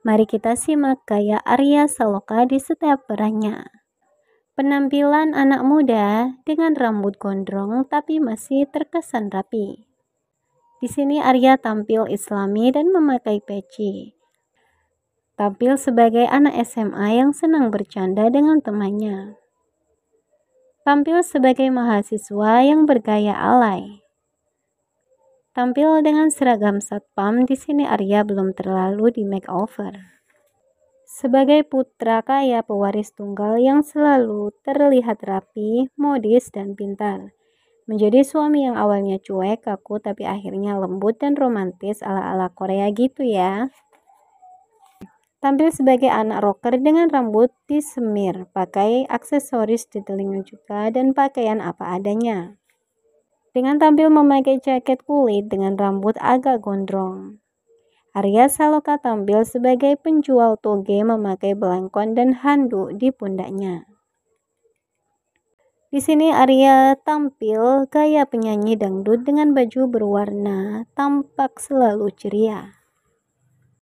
Mari kita simak gaya Arya Saloka di setiap perannya. Penampilan anak muda dengan rambut gondrong tapi masih terkesan rapi. Di sini Arya tampil islami dan memakai peci. Tampil sebagai anak SMA yang senang bercanda dengan temannya. Tampil sebagai mahasiswa yang bergaya alay Tampil dengan seragam satpam, di sini Arya belum terlalu di makeover. Sebagai putra kaya pewaris tunggal yang selalu terlihat rapi, modis, dan pintar. Menjadi suami yang awalnya cuek, kaku, tapi akhirnya lembut dan romantis ala-ala Korea gitu ya. Tampil sebagai anak rocker dengan rambut disemir, pakai aksesoris di telinga juga, dan pakaian apa adanya dengan tampil memakai jaket kulit dengan rambut agak gondrong. Arya Saloka tampil sebagai penjual toge memakai belangkon dan handuk di pundaknya. Di sini Arya tampil gaya penyanyi dangdut dengan baju berwarna, tampak selalu ceria.